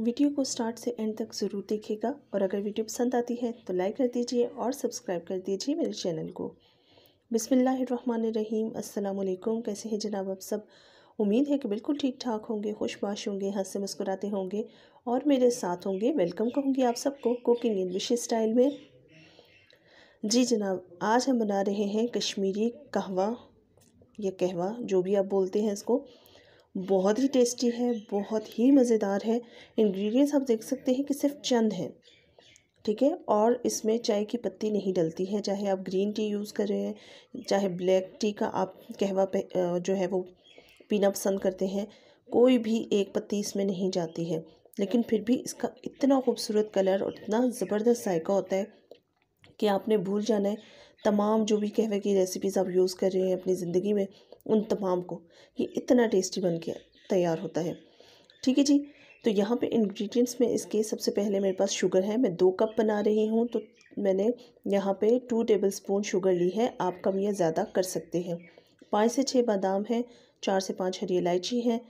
video को start से and तक ज़रूर देखिएगा और अगर वीडियो पसंद आती है तो लाइक कर दीजिए और सब्सक्राइब कर दीजिए मेरे चैनल को बिसमीम अल्लाम कैसे हैं जनाब आप सब उम्मीद है कि बिल्कुल ठीक ठाक होंगे खुशबाश होंगे हंसते मुस्कुराते होंगे और मेरे साथ होंगे वेलकम कहूँगी आप सबको कुकिंग इंग्लिश स्टाइल में जी जनाब आज हम बना रहे हैं कश्मीरी कहवा या कहवा जो भी आप बोलते हैं इसको बहुत ही टेस्टी है बहुत ही मज़ेदार है इंग्रेडिएंट्स आप देख सकते हैं कि सिर्फ चंद हैं ठीक है और इसमें चाय की पत्ती नहीं डलती है चाहे आप ग्रीन टी यूज़ कर रहे हैं चाहे ब्लैक टी का आप कहवा पे जो है वो पीना पसंद करते हैं कोई भी एक पत्ती इसमें नहीं जाती है लेकिन फिर भी इसका इतना खूबसूरत कलर और इतना ज़बरदस्त जायका होता है कि आपने भूल जाना है तमाम जो भी कहवे की रेसिपीज़ आप यूज़ कर रहे हैं अपनी ज़िंदगी में उन तमाम को ये इतना टेस्टी बन के तैयार होता है ठीक है जी तो यहाँ पे इंग्रेडिएंट्स में इसके सबसे पहले मेरे पास शुगर है मैं दो कप बना रही हूँ तो मैंने यहाँ पे टू टेबल स्पून शुगर ली है आप कम या ज़्यादा कर सकते हैं पाँच से छः बादाम हैं चार से पाँच हरी इलायची हैं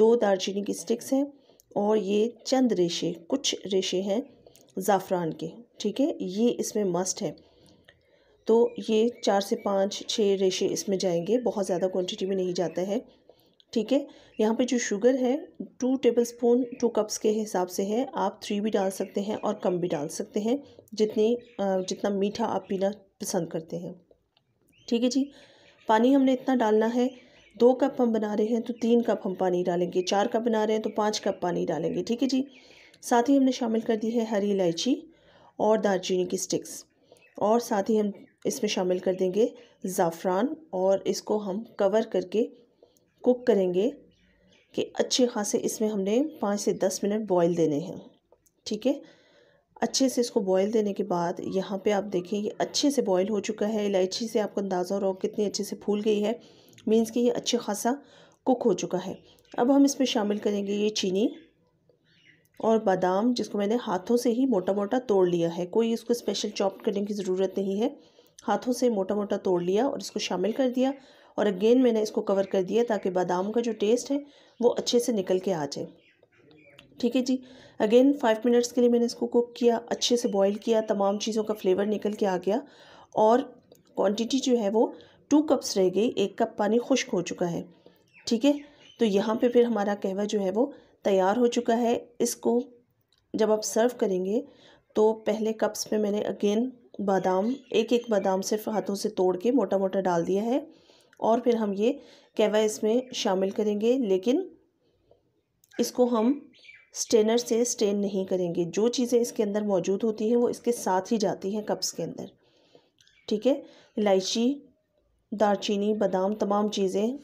दो दालचीनी की स्टिक्स हैं और ये चंद रेशे कुछ रेशे हैं ज़ाफ़रान के ठीक है ये इसमें मस्ट है तो ये चार से पाँच छः रेशे इसमें जाएंगे बहुत ज़्यादा क्वांटिटी में नहीं जाता है ठीक है यहाँ पे जो शुगर है two tablespoon two cups के हिसाब से है आप थ्री भी डाल सकते हैं और कम भी डाल सकते हैं जितनी जितना मीठा आप पीना पसंद करते हैं ठीक है जी पानी हमने इतना डालना है दो कप हम बना रहे हैं तो तीन कप हम पानी डालेंगे चार कप बना रहे हैं तो पाँच कप पानी डालेंगे ठीक है जी साथ ही हमने शामिल कर दी है हरी इलायची और दालचीनी की स्टिक्स और साथ ही हम इसमें शामिल कर देंगे ज़ाफ़रान और इसको हम कवर करके कुक करेंगे कि अच्छे खासे इसमें हमने पाँच से दस मिनट बॉईल देने हैं ठीक है अच्छे से इसको बॉईल देने के बाद यहाँ पे आप देखें ये अच्छे से बॉईल हो चुका है इलायची से आपको अंदाज़ा हो रहा हो कितनी अच्छे से फूल गई है मीन्स कि ये अच्छे खासा कुक हो चुका है अब हम इसमें शामिल करेंगे ये चीनी और बादाम जिसको मैंने हाथों से ही मोटा मोटा तोड़ लिया है कोई इसको स्पेशल चॉप करने की ज़रूरत नहीं है हाथों से मोटा मोटा तोड़ लिया और इसको शामिल कर दिया और अगेन मैंने इसको कवर कर दिया ताकि बादाम का जो टेस्ट है वो अच्छे से निकल के आ जाए ठीक है जी अगेन फाइव मिनट्स के लिए मैंने इसको कुक किया अच्छे से बॉईल किया तमाम चीज़ों का फ्लेवर निकल के आ गया और क्वांटिटी जो है वो टू कप्स रह गई एक कप पानी खुश्क हो चुका है ठीक है तो यहाँ पे फिर हमारा कहवा जो है वो तैयार हो चुका है इसको जब आप सर्व करेंगे तो पहले कप्स में मैंने अगेन बादाम एक एक बादाम सिर्फ हाथों से तोड़ के मोटा मोटा डाल दिया है और फिर हम ये कैवा इसमें शामिल करेंगे लेकिन इसको हम स्टेनर से स्टेन नहीं करेंगे जो चीज़ें इसके अंदर मौजूद होती हैं वो इसके साथ ही जाती हैं कप्स के अंदर ठीक है इलायची दारचीनी बादाम तमाम चीज़ें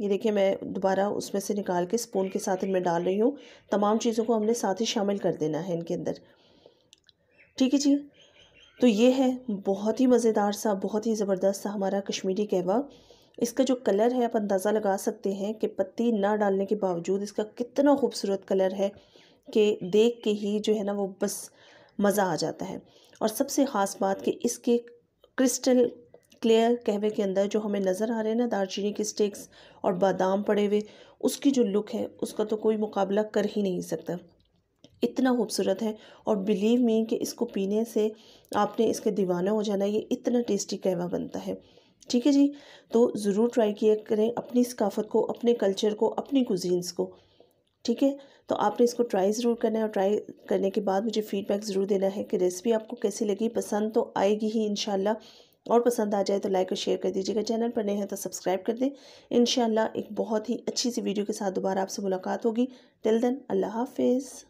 ये देखिए मैं दोबारा उसमें से निकाल के स्पून के साथ इनमें डाल रही हूँ तमाम चीज़ों को हमने साथ ही शामिल कर देना है इनके अंदर ठीक है जी तो ये है बहुत ही मज़ेदार सा बहुत ही ज़बरदस्त सा हमारा कश्मीरी कहवा इसका जो कलर है आप अंदाज़ा लगा सकते हैं कि पत्ती ना डालने के बावजूद इसका कितना खूबसूरत कलर है कि देख के ही जो है ना वो बस मज़ा आ जाता है और सबसे ख़ास बात कि इसके क्रिस्टल क्लियर कहवे के अंदर जो हमें नज़र आ रहे हैं ना दारचीनी के स्टिक्स और बादाम पड़े हुए उसकी जो लुक है उसका तो कोई मुकाबला कर ही नहीं सकता इतना खूबसूरत है और बिलीव मी कि इसको पीने से आपने इसके दीवाना हो जाना ये इतना टेस्टी कहवा बनता है ठीक है जी तो ज़रूर ट्राई किया करें अपनी सकाफत को अपने कल्चर को अपनी कुजीन्स को ठीक है तो आपने इसको ट्राई ज़रूर करना है और ट्राई करने के बाद मुझे फ़ीडबैक ज़रूर देना है कि रेसिपी आपको कैसी लगी पसंद तो आएगी ही इन और पसंद आ जाए तो लाइक और शेयर कर दीजिएगा चैनल पर नए हैं तो सब्सक्राइब कर दें इन एक बहुत ही अच्छी सी वीडियो के साथ दोबारा आपसे मुलाकात होगी टिल देन अल्लाह हाफिज़